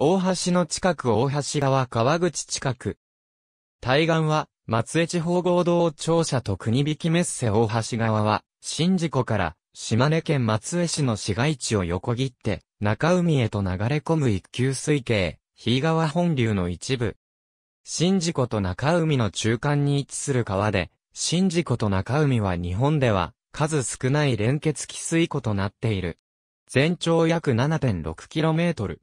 大橋の近く大橋川川口近く。対岸は、松江地方合同庁舎と国引メッセ大橋川は、新事故から島根県松江市の市街地を横切って、中海へと流れ込む一級水系、日川本流の一部。新事故と中海の中間に位置する川で、新事故と中海は日本では、数少ない連結汽水湖となっている。全長約 7.6km。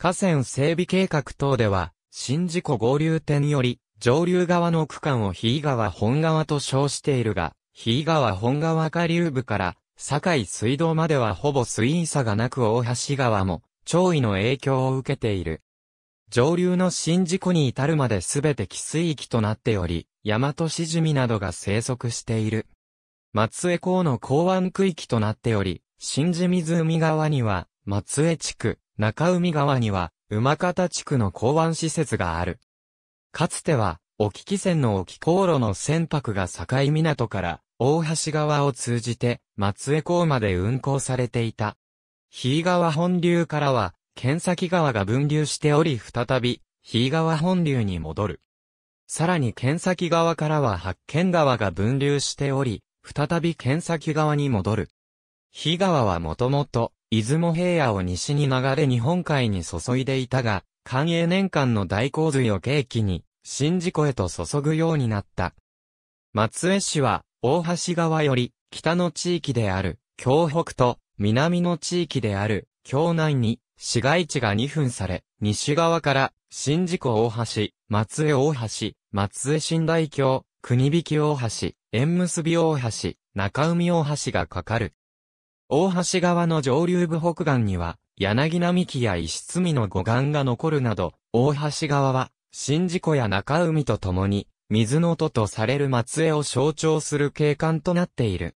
河川整備計画等では、新事故合流点より、上流側の区間を日井川本川と称しているが、日井川本川下流部から、堺水道まではほぼ水位差がなく大橋川も、潮位の影響を受けている。上流の新事故に至るまで全て寄水域となっており、大和しシジミなどが生息している。松江港の港湾区域となっており、新地湖側には、松江地区、中海川には、馬方地区の港湾施設がある。かつては、沖汽船の沖航路の船舶が境港から大橋川を通じて松江港まで運航されていた。日川本流からは、剣崎川が分流しており再び、日川本流に戻る。さらに剣崎川からは八軒川が分流しており、再び剣崎川に戻る。日川はもともと、出雲平野を西に流れ日本海に注いでいたが、寛永年間の大洪水を契機に、宍道湖へと注ぐようになった。松江市は、大橋川より、北の地域である、京北と、南の地域である、京内に、市街地が2分され、西側から、宍道湖大橋、松江大橋、松江新大橋、国引大橋、縁結び大橋、中海大橋がかかる。大橋川の上流部北岸には、柳並木や石積みの護岸が残るなど、大橋川は、宍道湖や中海と共に、水の音とされる松江を象徴する景観となっている。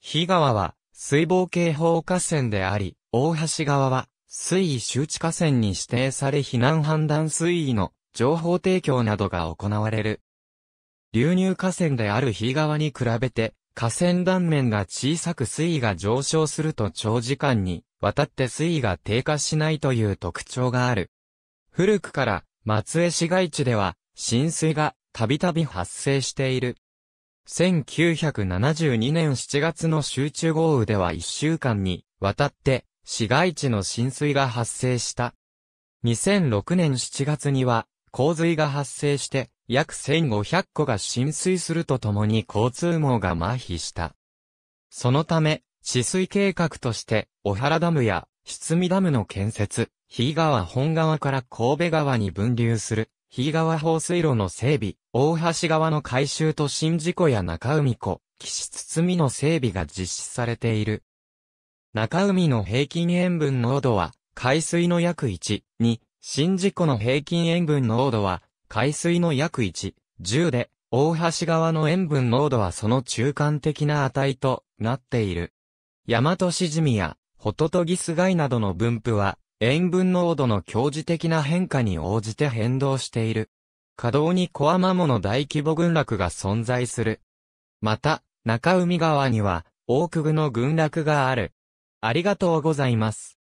日川は、水防警報河川であり、大橋川は、水位周知河川に指定され避難判断水位の情報提供などが行われる。流入河川である日川に比べて、河川断面が小さく水位が上昇すると長時間にわたって水位が低下しないという特徴がある。古くから松江市街地では浸水がたびたび発生している。1972年7月の集中豪雨では1週間にわたって市街地の浸水が発生した。2006年7月には洪水が発生して約1500戸が浸水するとともに交通網が麻痺した。そのため、治水計画として、小原ダムや、湿見ダムの建設、日川本川から神戸川に分流する、日川放水路の整備、大橋川の改修と新事故や中海湖、岸堤の整備が実施されている。中海の平均塩分濃度は、海水の約1、2、新事故の平均塩分濃度は、海水の約1、10で、大橋川の塩分濃度はその中間的な値となっている。大和しじみや、ホトトギスイなどの分布は、塩分濃度の強時的な変化に応じて変動している。稼働に小天モの大規模群落が存在する。また、中海川には、大久具の群落がある。ありがとうございます。